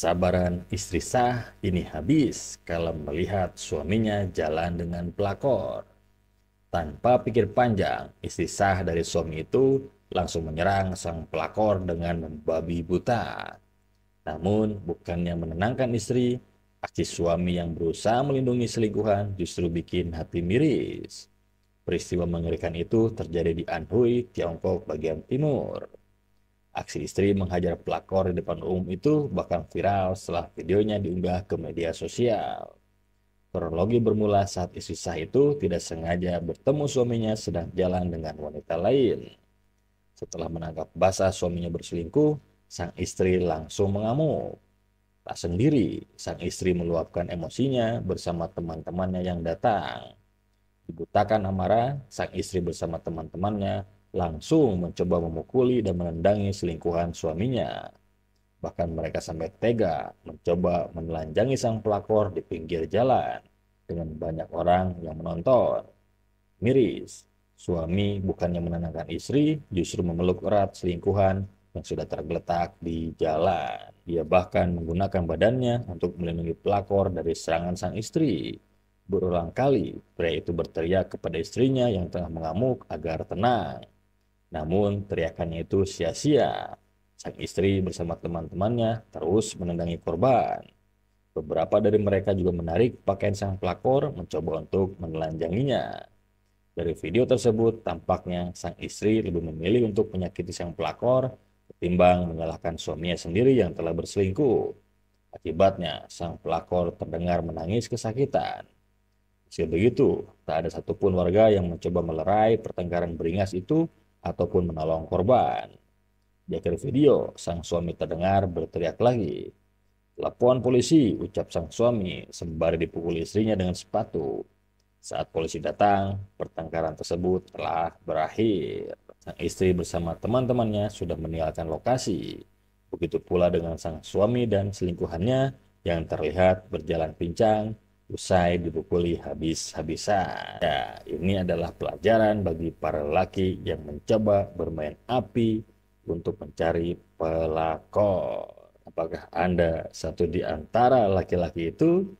Sabaran istri sah ini habis kalau melihat suaminya jalan dengan pelakor. Tanpa pikir panjang, istri sah dari suami itu langsung menyerang sang pelakor dengan membabi buta. Namun, bukannya menenangkan istri, aksi suami yang berusaha melindungi selingkuhan justru bikin hati miris. Peristiwa mengerikan itu terjadi di Anhui, Tiongkok bagian timur. Aksi istri menghajar pelakor di depan umum itu bahkan viral setelah videonya diunggah ke media sosial. Kronologi bermula saat istri sah itu tidak sengaja bertemu suaminya sedang jalan dengan wanita lain. Setelah menangkap basah suaminya berselingkuh, sang istri langsung mengamuk. Tak sendiri, sang istri meluapkan emosinya bersama teman-temannya yang datang. Dibutakan amarah, sang istri bersama teman-temannya langsung mencoba memukuli dan menendangi selingkuhan suaminya. Bahkan mereka sampai tega mencoba menelanjangi sang pelakor di pinggir jalan dengan banyak orang yang menonton. Miris, suami bukannya menenangkan istri, justru memeluk erat selingkuhan yang sudah tergeletak di jalan. Ia bahkan menggunakan badannya untuk melindungi pelakor dari serangan sang istri. Berulang kali, pria itu berteriak kepada istrinya yang tengah mengamuk agar tenang. Namun teriakannya itu sia-sia. Sang istri bersama teman-temannya terus menendangi korban. Beberapa dari mereka juga menarik pakaian sang pelakor mencoba untuk menelanjanginya. Dari video tersebut, tampaknya sang istri lebih memilih untuk menyakiti sang pelakor ketimbang menyalahkan suaminya sendiri yang telah berselingkuh. Akibatnya, sang pelakor terdengar menangis kesakitan. Sebegitu, tak ada satupun warga yang mencoba melerai pertengkaran beringas itu ataupun menolong korban. Di akhir video, sang suami terdengar berteriak lagi. Telepon polisi, ucap sang suami sembari dipukul istrinya dengan sepatu. Saat polisi datang, pertengkaran tersebut telah berakhir. Sang istri bersama teman-temannya sudah meninggalkan lokasi. Begitu pula dengan sang suami dan selingkuhannya yang terlihat berjalan pincang usai dipukuli habis-habisan. Ya, ini adalah pelajaran bagi para laki yang mencoba bermain api untuk mencari pelakor. Apakah Anda satu di antara laki-laki itu?